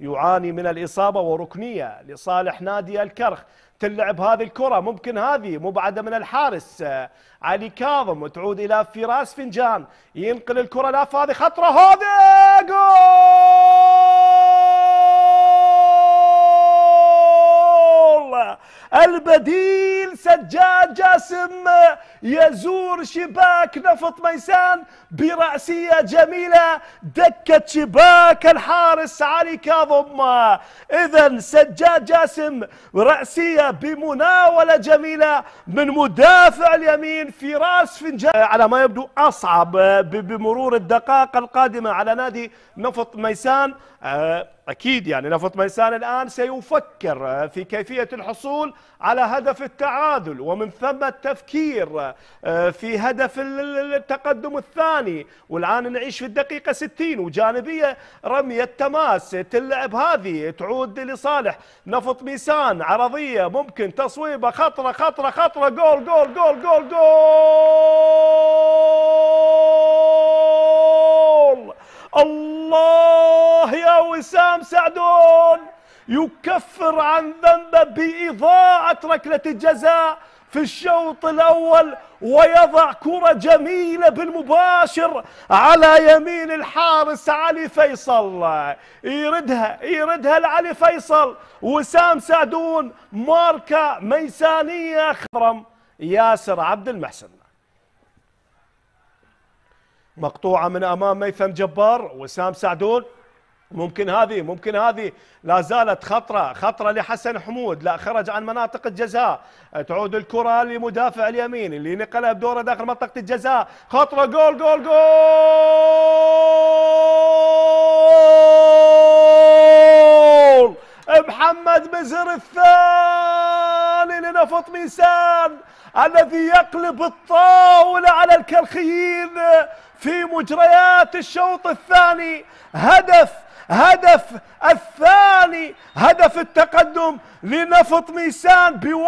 يعاني من الإصابة وركنية لصالح نادي الكرخ تلعب هذه الكرة ممكن هذه مبعدة من الحارس آه، علي كاظم وتعود إلى فراس فنجان ينقل الكرة لا هذه خطرة هذه جول البديل سجاد جاسم يزور شباك نفط ميسان برأسية جميلة دكت شباك الحارس علي كاظم إذا سجاد جاسم رأسية بمناولة جميلة من مدافع اليمين فراس فنجان على ما يبدو أصعب بمرور الدقائق القادمة على نادي نفط ميسان آه، أكيد يعني نفط ميسان الآن سيفكر في كيفية الحصول على هدف التعادل ومن ثم التفكير آه، في هدف التقدم الثاني والآن نعيش في الدقيقة 60 وجانبية رمية تماس تلعب هذه تعود لصالح نفط ميسان عرضية ممكن تصويبة خطرة خطرة خطرة جول جول جول جول جول الله يا وسام سعدون يكفر عن ذنبه بإضاعة ركلة الجزاء في الشوط الأول ويضع كرة جميلة بالمباشر على يمين الحارس علي فيصل يردها يردها لعلي فيصل وسام سعدون ماركة ميسانية خرم ياسر عبد المحسن مقطوعة من أمام ميثم جبار وسام سعدون ممكن هذه ممكن هذه لا زالت خطرة خطرة لحسن حمود لا خرج عن مناطق الجزاء تعود الكرة لمدافع اليمين اللي نقلها بدوره داخل منطقة الجزاء خطرة جول جول جول محمد بزر الثاني لنا فطميسان الذي يقلب الطاولة على الكرخيين في مجريات الشوط الثاني هدف هدف الثاني هدف التقدم لنفط ميسان بواحد